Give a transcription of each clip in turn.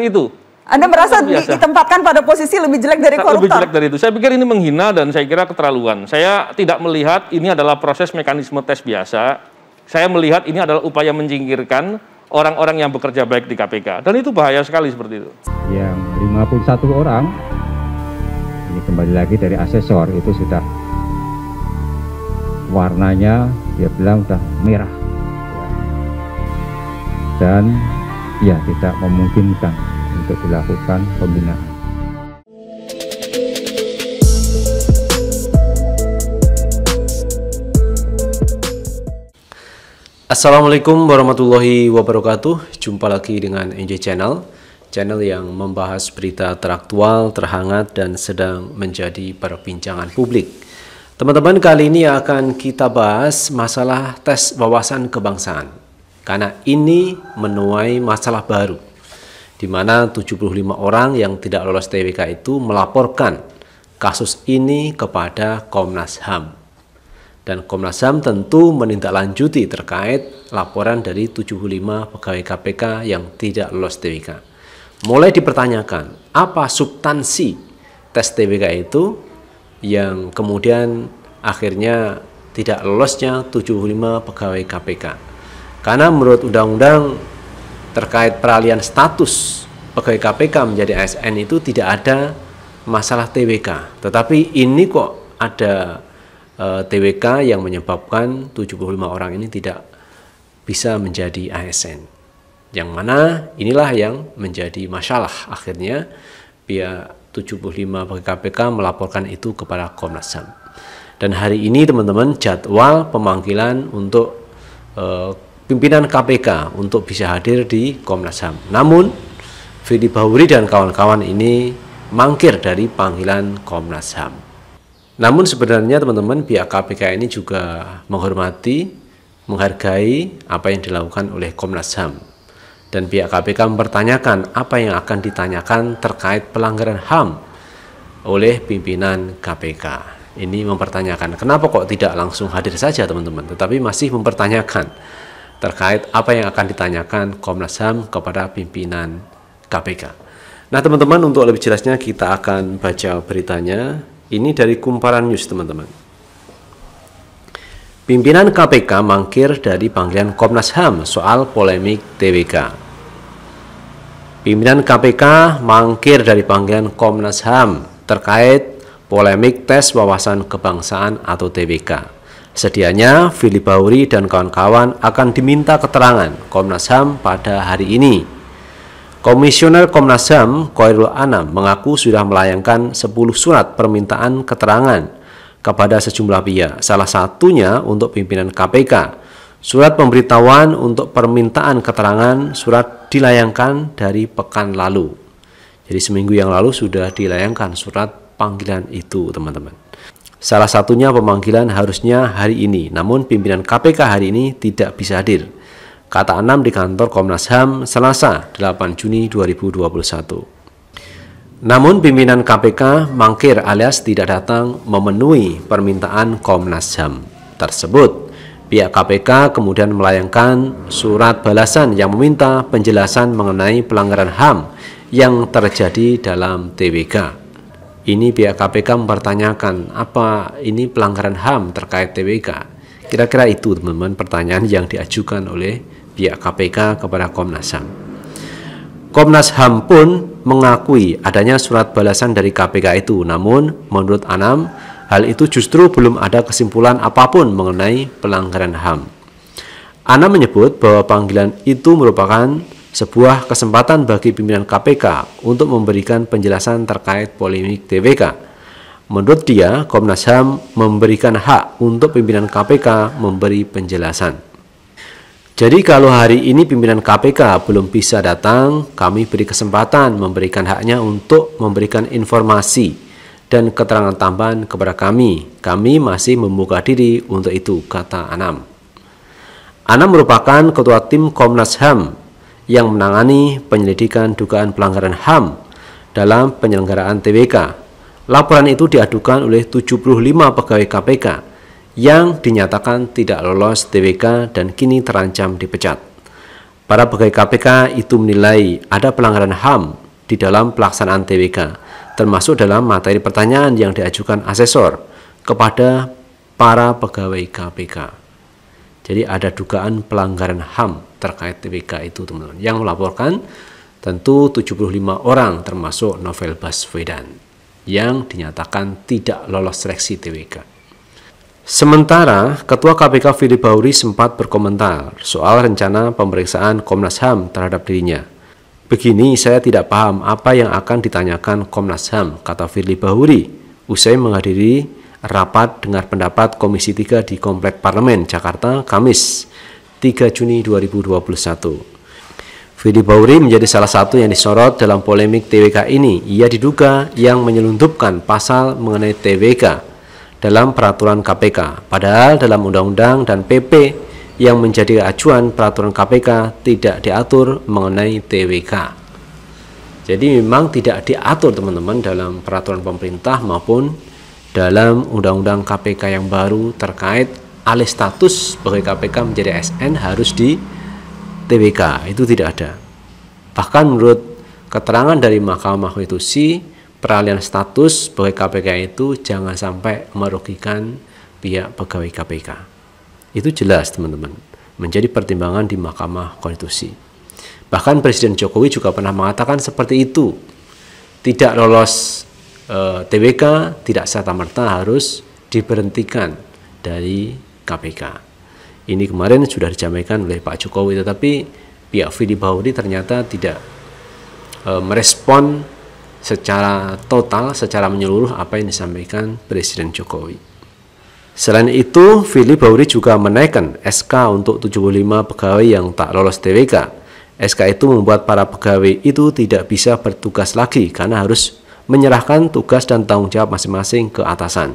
itu. Anda merasa ditempatkan pada posisi lebih jelek dari koruptor? Lebih jelek dari itu. Saya pikir ini menghina dan saya kira keterlaluan. Saya tidak melihat ini adalah proses mekanisme tes biasa. Saya melihat ini adalah upaya menjingkirkan orang-orang yang bekerja baik di KPK. Dan itu bahaya sekali seperti itu. Yang 51 orang, ini kembali lagi dari asesor, itu sudah warnanya, dia bilang sudah merah. Dan ya tidak memungkinkan untuk dilakukan pembinaan. Assalamualaikum warahmatullahi wabarakatuh. Jumpa lagi dengan NJ Channel, channel yang membahas berita teraktual, terhangat, dan sedang menjadi perbincangan publik. Teman-teman, kali ini akan kita bahas masalah tes wawasan kebangsaan karena ini menuai masalah baru di mana 75 orang yang tidak lolos TWK itu melaporkan kasus ini kepada Komnas HAM. Dan Komnas HAM tentu menindaklanjuti terkait laporan dari 75 pegawai KPK yang tidak lolos TWK. Mulai dipertanyakan apa substansi tes TWK itu yang kemudian akhirnya tidak lolosnya 75 pegawai KPK. Karena menurut undang-undang terkait peralihan status pegawai KPK menjadi ASN itu tidak ada masalah TWK. Tetapi ini kok ada e, TWK yang menyebabkan 75 orang ini tidak bisa menjadi ASN. Yang mana inilah yang menjadi masalah akhirnya pihak 75 pegawai KPK melaporkan itu kepada Komnas HAM. Dan hari ini teman-teman jadwal pemanggilan untuk e, pimpinan KPK untuk bisa hadir di Komnas HAM. Namun, Fili Bahuri dan kawan-kawan ini mangkir dari panggilan Komnas HAM. Namun sebenarnya teman-teman pihak KPK ini juga menghormati, menghargai apa yang dilakukan oleh Komnas HAM dan pihak KPK mempertanyakan apa yang akan ditanyakan terkait pelanggaran HAM oleh pimpinan KPK. Ini mempertanyakan kenapa kok tidak langsung hadir saja teman-teman, tetapi masih mempertanyakan terkait apa yang akan ditanyakan Komnas HAM kepada pimpinan KPK. Nah, teman-teman, untuk lebih jelasnya kita akan baca beritanya. Ini dari Kumparan News, teman-teman. Pimpinan KPK mangkir dari panggilan Komnas HAM soal polemik TWK. Pimpinan KPK mangkir dari panggilan Komnas HAM terkait polemik tes wawasan kebangsaan atau TWK. Sedianya, Fili Bauri dan kawan-kawan akan diminta keterangan Komnas HAM pada hari ini. Komisioner Komnas HAM, Koirul Anam, mengaku sudah melayangkan 10 surat permintaan keterangan kepada sejumlah pihak, salah satunya untuk pimpinan KPK. Surat pemberitahuan untuk permintaan keterangan surat dilayangkan dari pekan lalu. Jadi seminggu yang lalu sudah dilayangkan surat panggilan itu, teman-teman. Salah satunya pemanggilan harusnya hari ini, namun pimpinan KPK hari ini tidak bisa hadir. Kata Anam di kantor Komnas HAM Selasa 8 Juni 2021. Namun pimpinan KPK mangkir alias tidak datang memenuhi permintaan Komnas HAM tersebut. Pihak KPK kemudian melayangkan surat balasan yang meminta penjelasan mengenai pelanggaran HAM yang terjadi dalam TWK. Ini pihak KPK mempertanyakan apa ini pelanggaran HAM terkait TWK. Kira-kira itu teman-teman pertanyaan yang diajukan oleh pihak KPK kepada Komnas HAM. Komnas HAM pun mengakui adanya surat balasan dari KPK itu, namun menurut Anam, hal itu justru belum ada kesimpulan apapun mengenai pelanggaran HAM. Anam menyebut bahwa panggilan itu merupakan sebuah kesempatan bagi pimpinan KPK untuk memberikan penjelasan terkait polemik TBK. Menurut dia, Komnas HAM memberikan hak untuk pimpinan KPK memberi penjelasan. Jadi kalau hari ini pimpinan KPK belum bisa datang, kami beri kesempatan memberikan haknya untuk memberikan informasi dan keterangan tambahan kepada kami. Kami masih membuka diri untuk itu, kata Anam. Anam merupakan ketua tim Komnas HAM yang menangani penyelidikan dugaan pelanggaran HAM dalam penyelenggaraan TWK. Laporan itu diadukan oleh 75 pegawai KPK yang dinyatakan tidak lolos TWK dan kini terancam dipecat. Para pegawai KPK itu menilai ada pelanggaran HAM di dalam pelaksanaan TWK, termasuk dalam materi pertanyaan yang diajukan asesor kepada para pegawai KPK. Jadi ada dugaan pelanggaran HAM terkait TPK itu teman-teman. Yang melaporkan tentu 75 orang termasuk Novel Baswedan yang dinyatakan tidak lolos seleksi TWK. Sementara, Ketua KPK Fili Bauri sempat berkomentar soal rencana pemeriksaan Komnas HAM terhadap dirinya. Begini, saya tidak paham apa yang akan ditanyakan Komnas HAM, kata Firly Bahuri, usai menghadiri rapat dengar pendapat Komisi 3 di Komplek Parlemen Jakarta Kamis 3 Juni 2021. Fidi Bauri menjadi salah satu yang disorot dalam polemik TWK ini. Ia diduga yang menyelundupkan pasal mengenai TWK dalam peraturan KPK. Padahal dalam undang-undang dan PP yang menjadi acuan peraturan KPK tidak diatur mengenai TWK. Jadi memang tidak diatur teman-teman dalam peraturan pemerintah maupun dalam Undang-Undang KPK yang baru terkait alih status pegawai KPK menjadi ASN harus di TBK itu tidak ada bahkan menurut keterangan dari Mahkamah Konstitusi peralihan status pegawai KPK itu jangan sampai merugikan pihak pegawai KPK itu jelas teman-teman menjadi pertimbangan di Mahkamah Konstitusi bahkan Presiden Jokowi juga pernah mengatakan seperti itu tidak lolos Eh, TWK tidak serta-merta harus diberhentikan dari KPK. Ini kemarin sudah disampaikan oleh Pak Jokowi, tetapi pihak Fidi Bahuri ternyata tidak e, merespon secara total, secara menyeluruh apa yang disampaikan Presiden Jokowi. Selain itu, Fidi Bahuri juga menaikkan SK untuk 75 pegawai yang tak lolos TWK. SK itu membuat para pegawai itu tidak bisa bertugas lagi karena harus menyerahkan tugas dan tanggung jawab masing-masing ke atasan.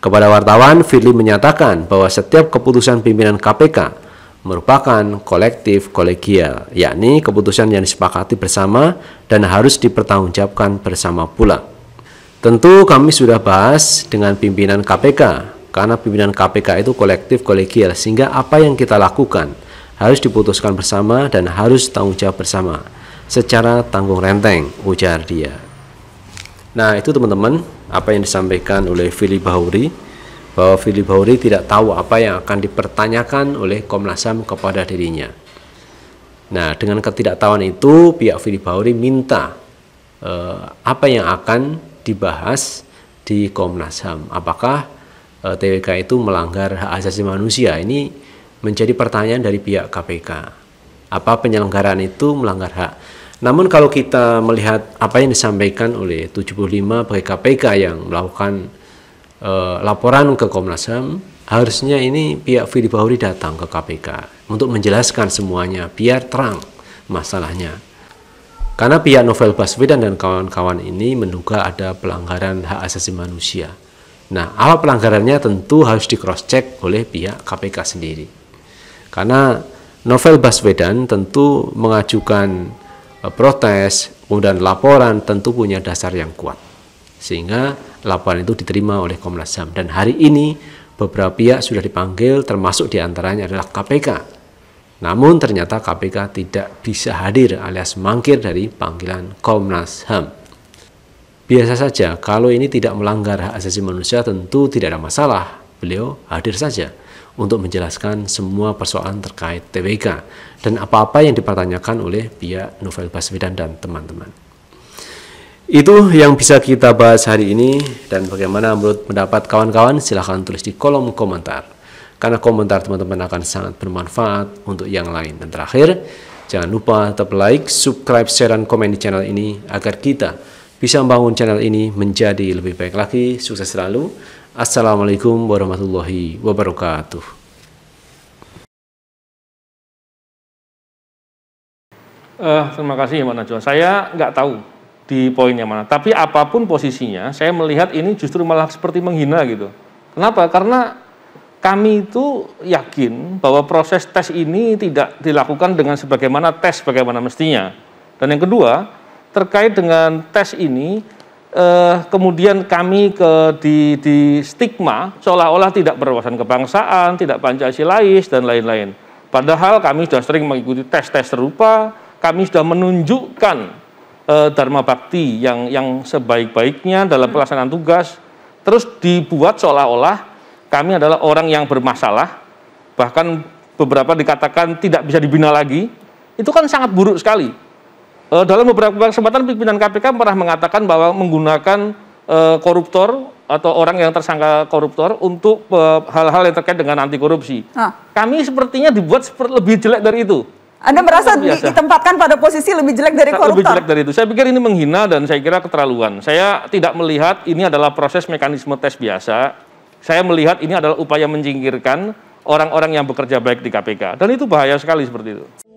Kepada wartawan, Firly menyatakan bahwa setiap keputusan pimpinan KPK merupakan kolektif kolegial, yakni keputusan yang disepakati bersama dan harus dipertanggungjawabkan bersama pula. Tentu kami sudah bahas dengan pimpinan KPK, karena pimpinan KPK itu kolektif kolegial, sehingga apa yang kita lakukan harus diputuskan bersama dan harus tanggung jawab bersama secara tanggung renteng, ujar dia. Nah, itu teman-teman apa yang disampaikan oleh Fili Bahuri bahwa Fili Bahuri tidak tahu apa yang akan dipertanyakan oleh Komnas HAM kepada dirinya. Nah, dengan ketidaktahuan itu pihak Fili Bahuri minta eh, apa yang akan dibahas di Komnas HAM. Apakah eh, TWK itu melanggar hak asasi manusia? Ini menjadi pertanyaan dari pihak KPK. Apa penyelenggaraan itu melanggar hak namun kalau kita melihat apa yang disampaikan oleh 75 kpk yang melakukan uh, laporan ke Komnas HAM, harusnya ini pihak Fili Bahuri datang ke KPK untuk menjelaskan semuanya biar terang masalahnya. Karena pihak Novel Baswedan dan kawan-kawan ini menduga ada pelanggaran hak asasi manusia. Nah, apa pelanggarannya tentu harus di cross check oleh pihak KPK sendiri. Karena Novel Baswedan tentu mengajukan Eh, protes, kemudian laporan tentu punya dasar yang kuat. Sehingga laporan itu diterima oleh Komnas HAM. Dan hari ini beberapa pihak sudah dipanggil termasuk diantaranya adalah KPK. Namun ternyata KPK tidak bisa hadir alias mangkir dari panggilan Komnas HAM. Biasa saja, kalau ini tidak melanggar hak asasi manusia tentu tidak ada masalah, beliau hadir saja untuk menjelaskan semua persoalan terkait TWK dan apa-apa yang dipertanyakan oleh pihak Novel Baswedan dan teman-teman. Itu yang bisa kita bahas hari ini dan bagaimana menurut pendapat kawan-kawan silahkan tulis di kolom komentar karena komentar teman-teman akan sangat bermanfaat untuk yang lain. Dan terakhir, jangan lupa tetap like, subscribe, share, dan komen di channel ini agar kita bisa membangun channel ini menjadi lebih baik lagi. Sukses selalu. Assalamualaikum warahmatullahi wabarakatuh. Uh, terima kasih Mbak Najwa. Saya nggak tahu di poinnya mana. Tapi apapun posisinya, saya melihat ini justru malah seperti menghina gitu. Kenapa? Karena kami itu yakin bahwa proses tes ini tidak dilakukan dengan sebagaimana tes bagaimana mestinya. Dan yang kedua, terkait dengan tes ini, eh, kemudian kami ke di, di stigma seolah-olah tidak berwawasan kebangsaan, tidak pancasilais dan lain-lain. Padahal kami sudah sering mengikuti tes-tes serupa, kami sudah menunjukkan eh, dharma bakti yang yang sebaik-baiknya dalam pelaksanaan tugas. Terus dibuat seolah-olah kami adalah orang yang bermasalah, bahkan beberapa dikatakan tidak bisa dibina lagi. Itu kan sangat buruk sekali uh, dalam beberapa kesempatan pimpinan KPK pernah mengatakan bahwa menggunakan uh, koruptor atau orang yang tersangka koruptor untuk eh, hal-hal yang terkait dengan anti korupsi. Ah. Kami sepertinya dibuat seperti lebih jelek dari itu. Anda merasa ditempatkan pada posisi lebih jelek dari koruptor? Lebih jelek dari itu. Saya pikir ini menghina dan saya kira keterlaluan. Saya tidak melihat ini adalah proses mekanisme tes biasa. Saya melihat ini adalah upaya menjingkirkan orang-orang yang bekerja baik di KPK. Dan itu bahaya sekali seperti itu.